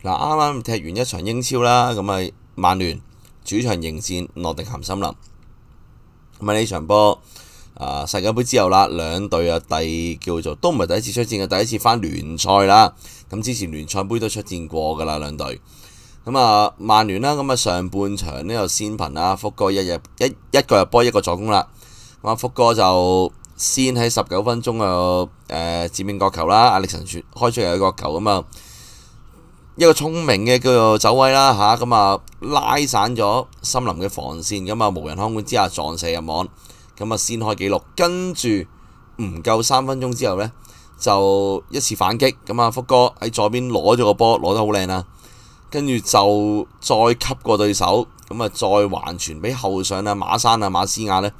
嗱啱啱踢完一場英超啦，咁咪曼聯主場迎戰諾定咸森林，咁啊，呢場波啊！世界盃之後啦，兩隊啊第叫做都唔係第一次出戰嘅，第一次翻聯賽啦。咁之前聯賽杯都出戰過㗎啦，兩隊。咁啊，曼聯啦，咁啊上半場呢又先頻啦，福哥一日一一個入波一個助攻啦。咁啊，福哥就先喺十九分鐘啊誒佔領角球啦，阿力神傳開出嚟一個球咁啊。一个聪明嘅叫做走位啦，吓咁啊拉散咗森林嘅防线，咁啊无人看管之下撞射入网，咁啊先开纪录，跟住唔够三分钟之后呢，就一次反击，咁啊福哥喺左边攞咗个波，攞得好靓啦，跟住就再吸过对手，咁啊再还传俾后上啊马山啊马斯亚呢。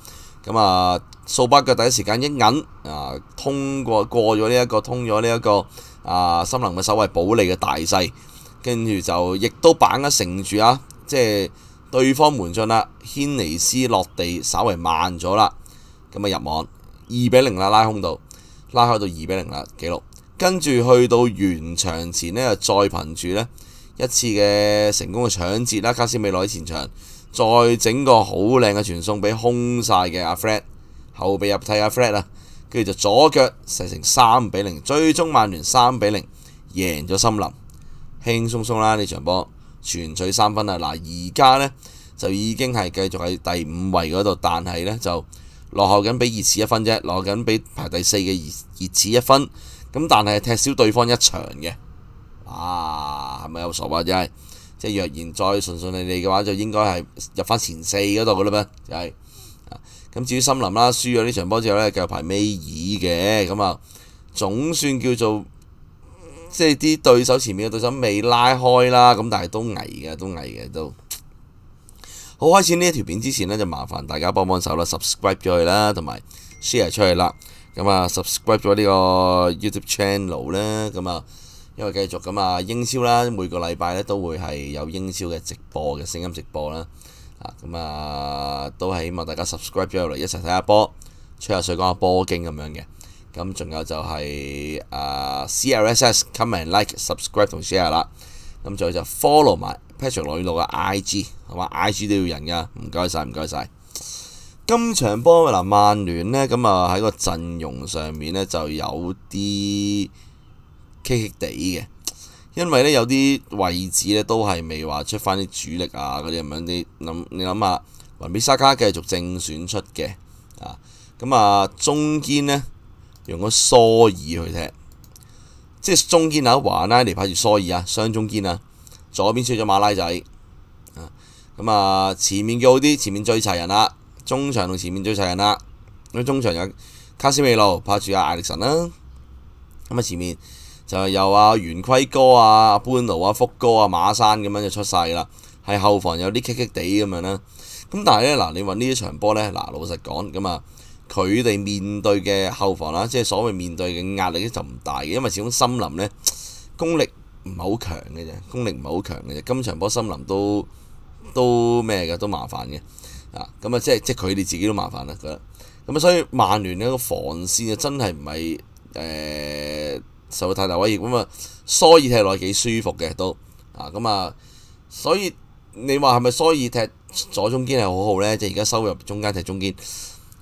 咁啊數巴脚第一时间一拧啊通过过咗呢一个通咗呢一个啊森林嘅守卫保利嘅大势。跟住就亦都把握成住啊，即係對方門将啦，軒尼斯落地稍微慢咗啦，咁啊入網二比零啦，拉空到拉開到二比零啦記錄。跟住去到完場前咧，再憑住咧一次嘅成功嘅搶截啦，卡斯美罗喺前場，再整個好靚嘅傳送俾空晒嘅阿 Fred 後備入替阿 Fred 啦。跟住就左腳射成三比零，最終曼聯三比零贏咗森林。輕鬆鬆啦！呢場波全取三分啊！嗱，而家呢就已經係繼續喺第五位嗰度，但係呢就落後緊俾熱刺一分啫，落緊俾排第四嘅熱熱刺一分。咁但係踢少對方一場嘅，啊，係咪有傻話係，即係若然再順順利利嘅話，就應該係入返前四嗰度嘅啦咩？就係啊。咁至於森林啦，輸咗呢場波之後呢，繼續排尾二嘅。咁啊，總算叫做～即係啲對手前面嘅對手未拉開啦，咁但係都危嘅，都危嘅都。好開始呢一條片之前呢，就麻煩大家幫幫手啦，subscribe 咗佢啦，同埋 share 出去啦。咁啊，subscribe 咗呢個 YouTube channel 啦，咁啊，因為繼續咁啊，英超啦，每個禮拜呢都會係有英超嘅直播嘅聲音直播啦。咁啊，都係希望大家 subscribe 咗入嚟，一齊睇下波，吹下水，講下波經咁樣嘅。咁仲有就係誒 C R S S，comment like subscribe 同 share 啦。咁仲有就 follow 埋 Patrick 羅宇路嘅 I G 係嘛？I G 都要人噶，唔該曬，唔該曬。今場波嗱，曼聯咧咁啊，喺個陣容上面咧就有啲棘棘地嘅，因為咧有啲位置咧都係未話出翻啲主力啊。嗰啲咁樣，你諗你諗下，雲比沙卡繼續正選出嘅啊，咁啊中堅咧。用個梳耳去踢，即係中有一华拉尼拍住梳耳啊，雙中堅啊，左邊少咗馬拉仔咁啊前面叫好啲，前面最齊人啦，中場同前面最齊人啦，咁中場有卡斯美路拍住阿艾力神啦，咁啊前面就有阿圓規哥啊、阿潘奴啊、福哥啊、馬山咁樣就出世啦，系後防有啲棘棘地咁樣啦，咁但係咧嗱，你话呢一場波咧嗱，老實講咁啊。佢哋面對嘅後防啦，即係所謂面對嘅壓力咧，就唔大嘅，因為始終森林咧功力唔係好強嘅啫，功力唔係好強嘅啫。今場波森林都都咩嘅，都麻煩嘅啊。咁啊，即係即係佢哋自己都麻煩啦。覺得咁啊，所以曼聯個防線啊，真係唔係誒受太大威脅咁啊。蘇爾踢落係幾舒服嘅都啊。咁啊，所以你話係咪蘇爾踢左中堅係好好咧？即係而家收入中間踢中堅。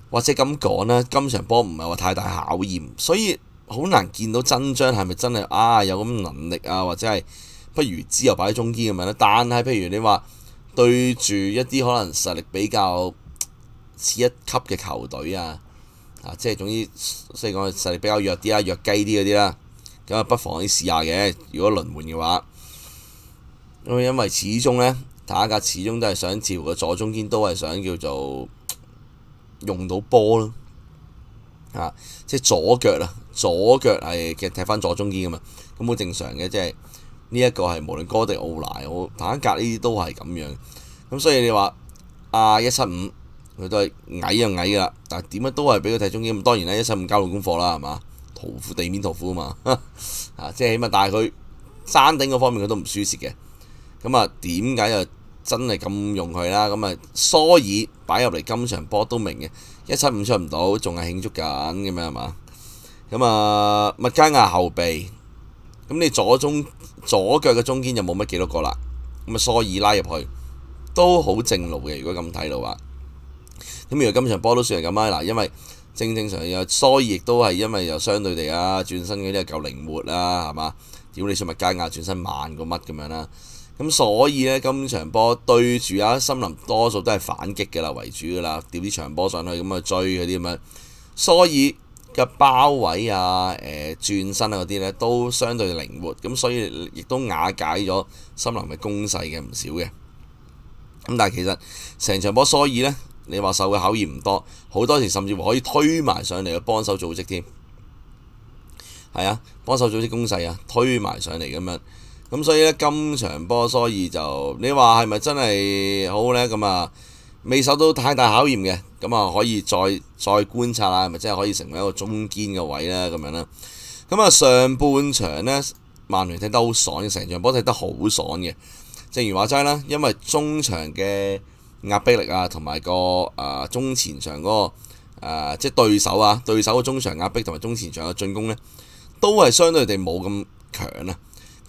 或者咁講啦，今場波唔係話太大考驗，所以好難見到真章係咪真係啊有咁能力啊，或者係不如之後擺喺中堅咁樣咧。但係譬如你話對住一啲可能實力比較似一級嘅球隊啊，啊即係總之雖然講實力比較弱啲啊、弱雞啲嗰啲啦，咁啊不妨可以試下嘅。如果輪換嘅話，咁因為始終咧打架始終都係想，照乎個左中堅都係想叫做。用到波啦，啊，即係左腳啊，左腳係嘅踢翻左中堅噶嘛，咁好正常嘅，即係呢一個係無論哥迪奧拿、我坦格呢啲都係咁樣，咁所以你話啊一七五佢都係矮就矮噶，但係點都係俾佢踢中堅，咁當然啦一七五交到功課啦，係嘛？塗地面塗夫啊嘛，啊，即係起碼但係佢山頂嗰方面佢都唔輸蝕嘅，咁啊點解又？真係咁用佢啦，咁啊蘇爾擺入嚟今場波都明嘅，一七五出唔到，仲係慶祝緊咁樣係嘛？咁啊麥加亞後備，咁你左中左腳嘅中間就冇乜幾多個啦，咁啊蘇爾拉入去都好正路嘅，如果咁睇到話，咁原家今場波都算係咁啊嗱，因為正正常有蘇爾亦都係因為又相對地啊轉身嗰啲啊夠靈活啦係嘛？屌你想麥加亞轉身慢過乜咁樣啦？咁所以咧，今場波對住啊森林，多數都係反擊嘅啦為主噶啦，掉啲長波上去咁去追嗰啲咁樣。所以嘅包圍啊、誒轉身啊嗰啲咧，都相對靈活，咁所以亦都瓦解咗森林嘅攻勢嘅唔少嘅。咁但係其實成場波，所以咧你話受嘅考驗唔多，好多時甚至乎可以推埋上嚟去幫手組織添。係啊，幫手組織攻勢啊，推埋上嚟咁樣。咁所以咧，今場波所以就你話係咪真係好呢？咁啊，未受到太大考驗嘅，咁啊可以再再觀察下，係咪真係可以成為一個中堅嘅位呢？咁樣啦。咁啊，上半場呢，曼聯踢得好爽，成場波踢得好爽嘅。正如話齋啦，因為中場嘅壓迫力啊，同埋個中前場嗰個即係對手啊，對手嘅中場壓迫同埋中前場嘅進攻呢，都係相對地冇咁強啊。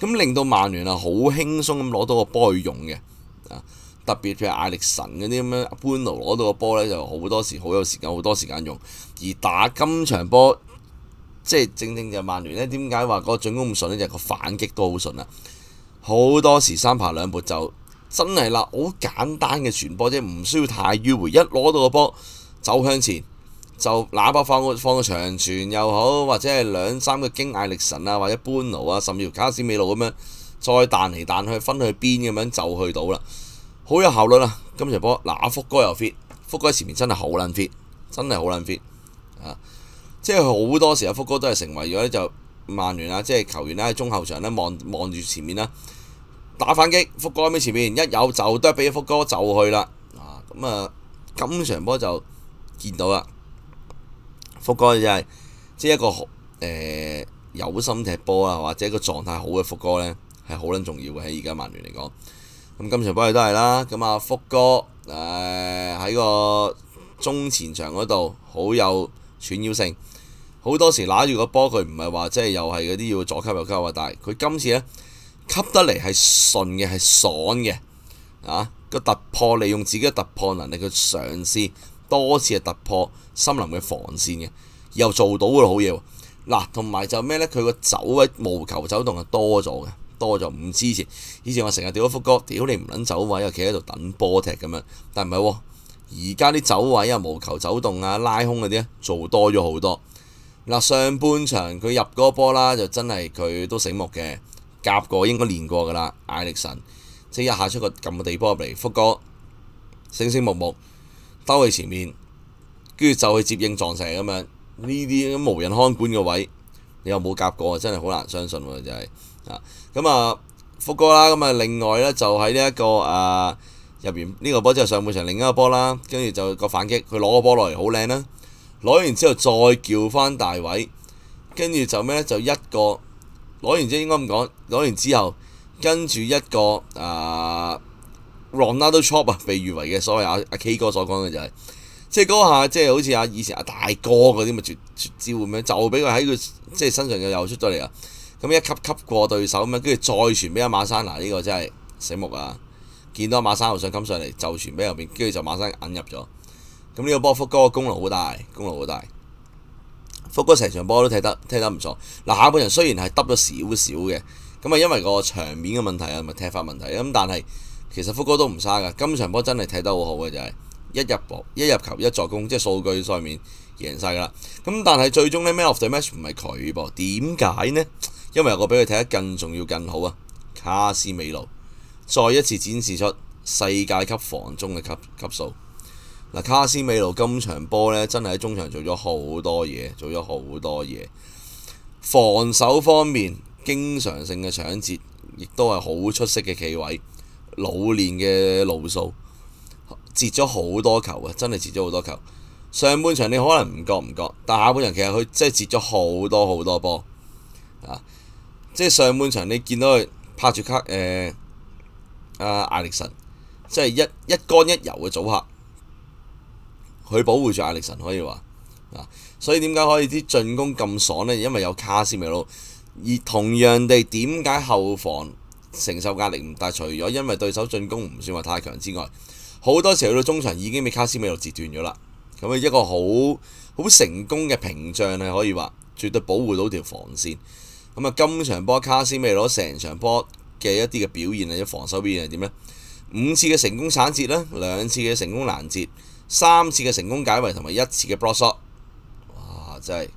咁令到曼联啊，好轻松咁攞到个波去用嘅啊，特别譬如艾力神嗰啲咁样，阿奴攞到个波咧，就好多时好有时间，好多时间用。而打今场波，即系正正就曼联咧，点解话个进攻唔顺咧？就个反击都好顺啊！好多时三拍两拨就真系啦，好简单嘅传波，即系唔需要太迂回，一攞到个波走向前。就哪怕放個放個長傳又好，或者係兩三個驚艾力神啊，或者半奴啊，甚至乎卡斯美路咁樣再彈嚟彈去，分去邊咁樣就去到啦，好有效率啦。今場波嗱，福哥又 fit，福哥前面真係好撚 fit，真係好撚 fit 啊！即係好多時候福哥都係成為咗咧就曼聯啊，即係球員咧喺中後場咧望望住前面啦，打反擊，福哥喺前面一有就都係俾福哥就去啦啊！咁啊，今場波就見到啦。福哥就係即係一個誒有心踢波啊，或者個狀態好嘅福哥咧，係好撚重要嘅喺而家曼聯嚟講。咁今場波佢都係啦。咁啊，福哥誒喺個中前場嗰度好有穿腰性，好多時拿住個波佢唔係話即係又係嗰啲要左吸右吸啊，但係佢今次咧吸得嚟係順嘅，係爽嘅。啊，個突破利用自己嘅突破能力去嘗試。多次突破森林嘅防線嘅，又做到嘅好嘢喎。嗱，同埋就咩呢？佢個走位無球走動係多咗嘅，多咗唔支以前。以前我成日屌福哥，屌你唔撚走位啊，企喺度等波踢咁樣。但唔係喎，而家啲走位啊、無球走動啊、拉空嗰啲做多咗好多。嗱，上半場佢入嗰波啦，就真係佢都醒目嘅，夾過應該練過㗎啦，艾力神，即係一下出個撳地波入嚟，福哥星星木木。兜喺前面，跟住就去接應撞射咁樣，呢啲咁無人看管嘅位，你又冇夾過，真係好難相信喎，就係啊咁啊，福哥啦，咁啊另外呢，就喺呢一個啊入完呢個波之後，上半場另一個波啦，跟住就個反擊，佢攞個波落嚟好靚啦，攞完之後再叫返大位，跟住就咩呢？就一個攞完之後應該咁講，攞完之後跟住一個啊。Ronaldinho 啊，被譽為嘅所謂阿阿 K 哥所講嘅就係即係嗰下，即係好似阿以前阿大哥嗰啲咪絕絕招樣，就俾佢喺佢即係身上又又出咗嚟啊！咁一吸吸過對手咁樣，跟住再傳俾阿馬山嗱，呢個真係醒目啊！見到阿馬山拿想金上嚟就傳俾後邊，跟住就馬山引入咗。咁呢個波福哥功勞好大，功勞好大。福哥成場波都踢得踢得唔錯。嗱下半場雖然係耷咗少少嘅，咁啊因為個場面嘅問題啊，同埋踢法問題咁，但係。其實福哥都唔差噶，今場波真係睇得好好嘅，就係一入一入球一助攻，即係數據上面贏噶啦。咁但係最終呢 m a n of the match 唔係佢噃，點解呢？因為我比佢睇得更重要更好啊！卡斯美路再一次展示出世界級防中嘅級級數。嗱，卡斯美路今場波呢，真係喺中場做咗好多嘢，做咗好多嘢。防守方面經常性嘅搶截，亦都係好出色嘅企位。老練嘅路數，截咗好多球啊！真係截咗好多球。上半場你可能唔覺唔覺，但下半場其實佢真係截咗好多好多波啊！即係上半場你見到佢拍住卡誒阿艾力神，即係一一幹一油嘅組合，佢保護住艾力神可以話啊，所以點解可以啲進攻咁爽呢？因為有卡斯米魯，而同樣地點解後防？承受壓力唔大，除咗因為對手進攻唔算話太強之外，好多時候到中場已經俾卡斯美度截斷咗啦。咁啊一個好好成功嘅屏障係可以話絕對保護到條防線。咁啊，今場波卡斯美攞成場波嘅一啲嘅表現啊，防守表現係點咧？五次嘅成功搶截啦，兩次嘅成功攔截，三次嘅成功解圍同埋一次嘅 block shot。哇！真係，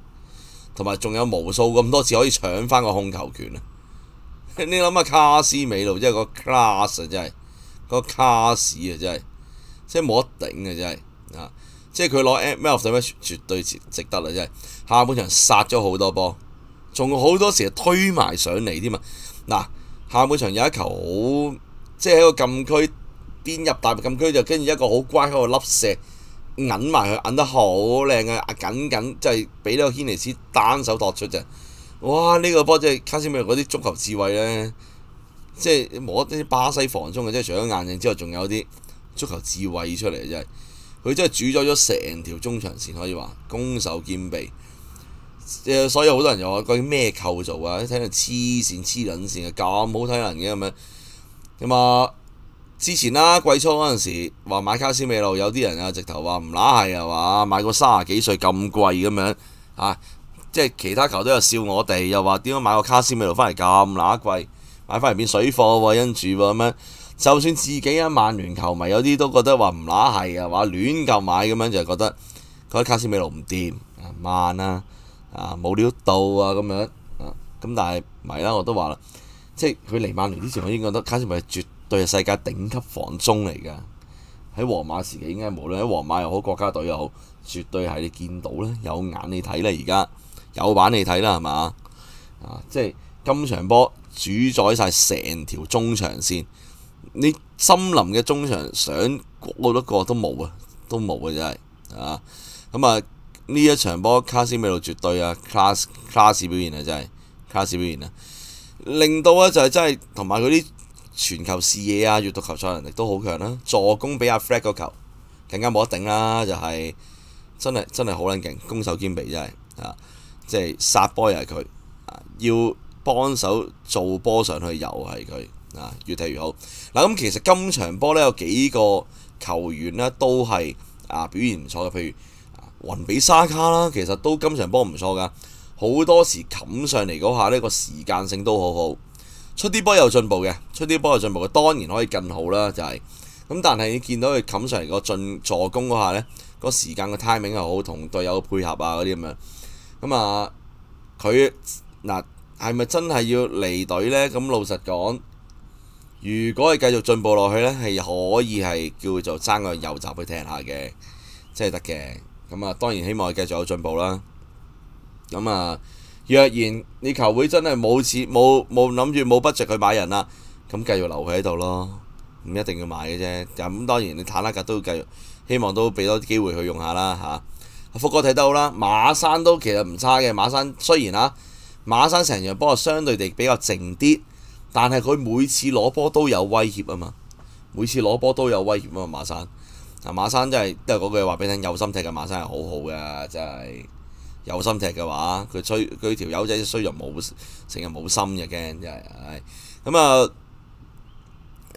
同埋仲有無數咁多次可以搶翻個控球權啊！你谂下卡斯美路，即系个 class 啊，真系个卡士啊，真系即系冇得顶啊，真系啊！即系佢攞 m l f 队咧，绝对值得啦，真系。下半场杀咗好多波，仲好多时推埋上嚟添嘛。嗱，下半场有一球好，即系喺个禁区边入大禁区，就跟住一个好乖喺粒射，引埋佢引得好靓嘅，紧紧即系俾呢个轩尼斯单手托出就。哇！呢個波即係卡斯米路嗰啲足球智慧咧，即係摸啲巴西防中嘅，即係除咗眼影之外，仲有啲足球智慧出嚟真係，佢真係煮咗咗成條中場線可以話攻守兼備。誒，所以好多人又話：竟咩構造啊？睇人黐線黐撚線啊！咁好睇人嘅咁樣。咁啊，之前啦，季初嗰陣時話買卡斯美路，有啲人啊，直頭話唔乸係啊話買個卅幾歲咁貴咁樣啊！即係其他球隊又笑我哋，又話點解買個卡斯美奴翻嚟咁乸貴，買翻嚟變水貨喎，因住喎咁樣。就算自己啊，曼聯球迷有啲都覺得話唔乸係啊，話亂咁買咁樣，就覺得嗰個卡斯美奴唔掂啊，慢啊啊冇料到啊咁樣啊。咁但係唔係啦，我都話啦，即係佢嚟曼聯之前，我已經覺得卡斯美絕對係世界頂級防中嚟㗎。喺皇馬時期應該無論喺皇馬又好國家隊又好，絕對係你見到咧，有眼你睇咧而家。有板你睇啦，系嘛啊！即系今场波主宰晒成条中场线，你森林嘅中场想攞到个都冇啊，都冇啊！真系啊，咁啊呢一场波卡斯味道绝对啊，卡 s s 表现啊，真系卡 s 表现啊，令到咧就系真系同埋佢啲全球视野啊、阅读球赛能力都好强啦。助攻比阿 Fred 球更加冇得顶啦，就系真系真系好捻劲，攻守兼备真系啊！即係殺波又係佢要幫手做波上去又係佢啊，越踢越好嗱。咁其實今場波咧有幾個球員咧都係啊表現唔錯嘅，譬如雲比沙卡啦，其實都今場波唔錯噶。好多時冚上嚟嗰下咧個時間性都好好，出啲波有進步嘅，出啲波有進步嘅，當然可以更好啦。就係咁，但係你見到佢冚上嚟個進助攻嗰下咧，個時間嘅 timing 又好，同隊友配合啊嗰啲咁樣。咁啊，佢嗱係咪真係要離隊呢？咁老實講，如果係繼續進步落去呢，係可以係叫做爭個遊襲去聽下嘅，即係得嘅。咁啊，當然希望繼續有進步啦。咁啊，若然你球會真係冇錢冇冇諗住冇 budget 去買人啦，咁繼續留佢喺度咯，唔一定要買嘅啫。咁當然你坦拉格都繼續，希望都俾多啲機會佢用下啦，嚇。福哥睇得好啦，馬山都其實唔差嘅。馬山雖然啊，馬山成場波相對地比較靜啲，但係佢每次攞波都有威脅啊嘛。每次攞波都有威脅啊嘛。馬山啊，馬山真係都係嗰句話俾你聽，有心踢嘅馬山係好好嘅，真係有心踢嘅話，佢吹佢條友仔雖然冇成日冇心嘅驚，真係咁啊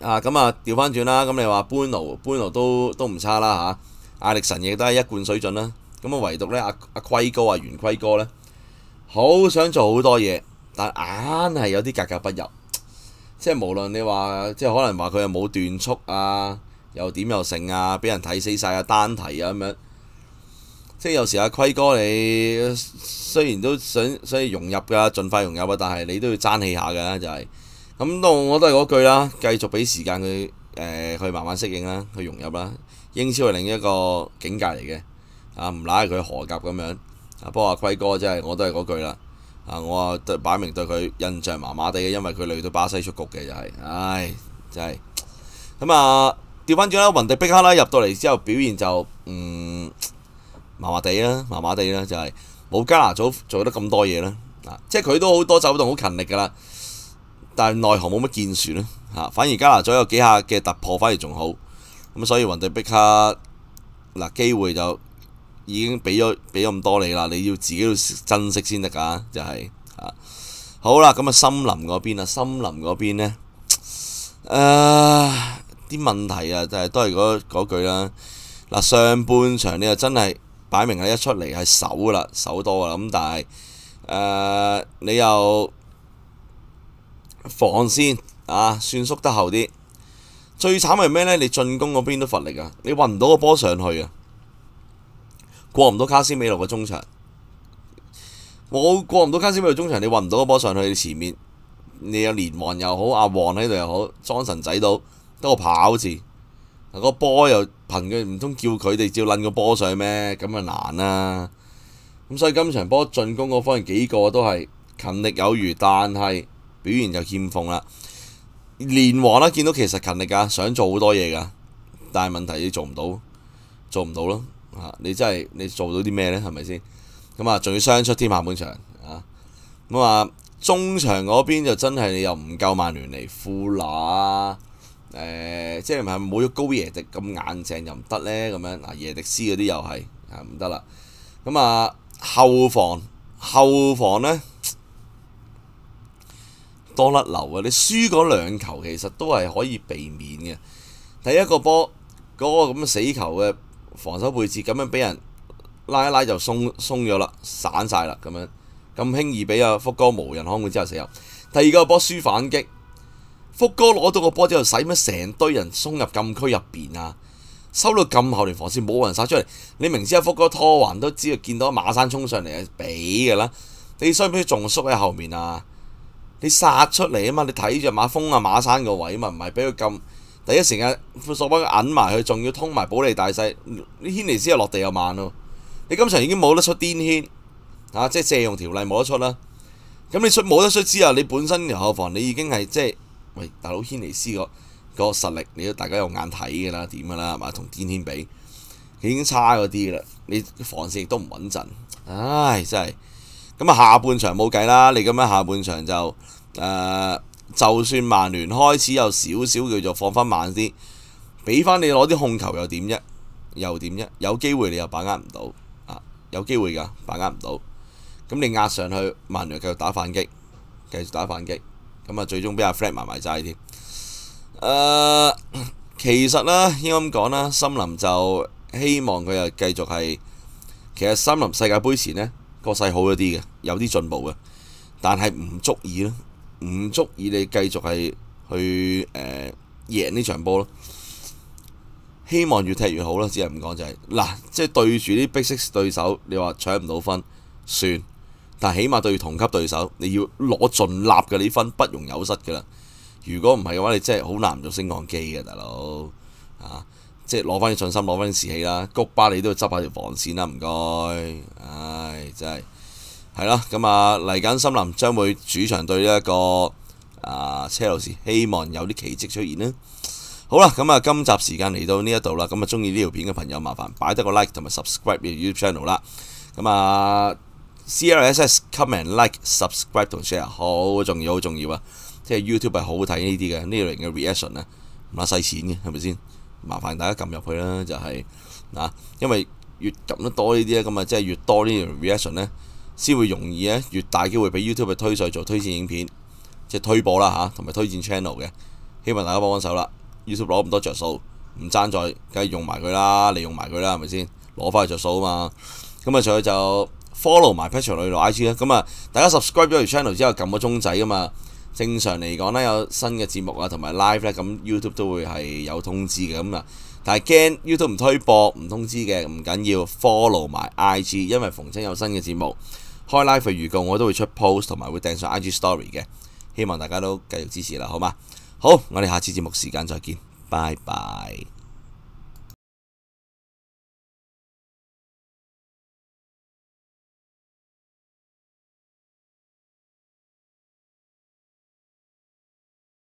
啊咁啊，調翻轉啦。咁你話搬奴搬奴都都唔差啦嚇，艾力神亦都係一貫水準啦。咁啊，唯獨咧阿阿規哥啊，原龜哥咧，好想做好多嘢，但硬係有啲格格不入，即係無論你話即係可能話佢又冇斷速啊，又點又成啊，俾人睇死晒啊，單提啊咁樣，即係有時阿龜哥你雖然都想所以融入㗎，盡快融入啊，但係你都要爭氣下㗎就係咁。都我都係嗰句啦，繼續俾時間佢誒去慢慢適應啦，去融入啦。英超係另一個境界嚟嘅。啊，唔拉係佢何鴿咁樣，不過阿輝哥真係我都係嗰句啦。啊，我啊擺明對佢印象麻麻地嘅，因為佢嚟到巴西出局嘅就係，唉，真係。咁啊，調翻轉啦，雲迪碧卡啦入到嚟之後表現就嗯麻麻地啦，麻麻地啦，就係冇加拿佐做得咁多嘢啦。啊，即係佢都好多走動好勤力㗎啦，但係內行冇乜建樹啦。反而加拿佐有幾下嘅突破反而仲好。咁所以雲迪碧卡嗱機會就～已经俾咗俾咁多你啦，你要自己要珍惜先得噶，就系啊好啦，咁啊森林嗰边啊，森林嗰边咧，啲问题啊，就系都系嗰句啦。嗱上半场你又真系摆明系一出嚟系守噶啦，守多啦，咁但系诶你又防先啊，算缩得后啲。最惨系咩呢？你进攻嗰边都乏力啊，你运唔到个波上去啊！过唔到卡斯美路嘅中场，我过唔到卡斯美路中场，你运唔到个波上去前面，你有连王又好，阿王喺度又好，庄神仔到得个跑字，似，个波又凭佢唔通叫佢哋照撚个波上咩？咁啊难啦！咁所以今场波进攻嗰方几个都系勤力有余，但系表现就欠奉啦。连王啦，见到其实勤力噶，想做好多嘢噶，但系问题做唔到，做唔到咯。嚇！你真系你做到啲咩咧？係咪先？咁啊，仲要雙出添下半場啊！咁啊，中場嗰邊就真係你又唔夠曼聯嚟，富拿啊，誒，即係唔係冇咗高耶迪咁眼淨又唔得咧？咁樣嗱，耶迪斯嗰啲又係係唔得啦。咁啊，後防後防咧多甩流啊！你輸嗰兩球其實都係可以避免嘅。第一個波嗰個咁嘅死球嘅。防守配置咁样俾人拉一拉就松松咗啦，散晒啦咁样咁轻易俾阿福哥无人看管之後死入，第二个波输反击，福哥攞到个波之后使乜成堆人松入禁区入边啊？收到咁后边防线冇人杀出嚟，你明知阿福哥拖环都知道见到马山冲上嚟啊，俾噶啦，你需唔需要仲缩喺后面啊？你杀出嚟啊嘛，你睇住马峰啊马山个位啊嘛，唔系俾佢禁。第一時間，索巴佢埋佢，仲要通埋保利大勢，啲牽尼斯又落地又慢咯。你今場已經冇得出癲牽，嚇，即係借用條例冇得出啦。咁你出冇得出之後，你本身遊後防你已經係即係，喂大佬牽尼斯個個實力，你都大家有眼睇㗎啦，點嘅啦，係嘛？同癲牽比，已經差嗰啲嘅啦。你防線亦都唔穩陣，唉，真係。咁啊，下半場冇計啦。你咁樣下半場就誒。就算曼聯開始有少少叫做放返慢啲，俾返你攞啲控球又點啫？又點啫？有機會你又把握唔到啊！有機會噶，把握唔到。咁你壓上去，曼聯繼續打反擊，繼續打反擊。咁啊，最終俾阿 Fred 埋埋債添。誒，其實呢，應該咁講啦，森林就希望佢又繼續係。其實森林世界盃前呢，個勢好咗啲嘅，有啲進步嘅，但係唔足以唔足以你继续系去诶赢呢场波咯，希望越踢越好啦，只系唔讲就系嗱，即系对住啲逼式对手，你话抢唔到分算，但起码对同级对手，你要攞尽立嘅呢分，不容有失噶啦。如果唔系嘅话，你真系好难做升降机嘅大佬啊！即系攞翻啲信心，攞翻啲士气啦，谷巴你都要执下条防线啦，唔该，唉，真系。系啦，咁啊嚟緊森林將會主場對呢一個啊車路士，希望有啲奇蹟出現啦。好啦，咁啊，今集時間嚟到呢一度啦。咁啊，中意呢條片嘅朋友，麻煩擺得個 like 同埋 subscribe YouTube channel 啦。咁啊，C L S s come n t like, subscribe 同 share 好重要，好重要啊！即系 YouTube 係好睇呢啲嘅呢類型嘅 reaction 啊，唔甩使錢嘅係咪先？麻煩大家撳入去啦，就係啊，因為越撳得多呢啲咧，咁啊，即係越多呢條 reaction 咧。先會容易咧，越大機會俾 YouTube 推上做推薦影片，即係推播啦嚇，同埋推薦 channel 嘅。希望大家幫幫手啦。YouTube 攞咁多着數，唔爭在，梗係用埋佢啦，利用埋佢啦，係咪先？攞翻去着數啊嘛。咁啊，仲有就 follow 埋 p a t r e c k I G 啦。咁啊，大家 subscribe 咗條 channel 之後，撳個鐘仔噶嘛。正常嚟講咧，有新嘅節目啊，同埋 live 咧，咁 YouTube 都會係有通知嘅咁啊。但係驚 YouTube 唔推播唔通知嘅，唔緊要 follow 埋 I G，因為逢親有新嘅節目。开 live 嘅预告，我都会出 post，同埋会訂上 IG story 嘅，希望大家都继续支持啦，好嘛？好，我哋下次节目时间再见，拜拜。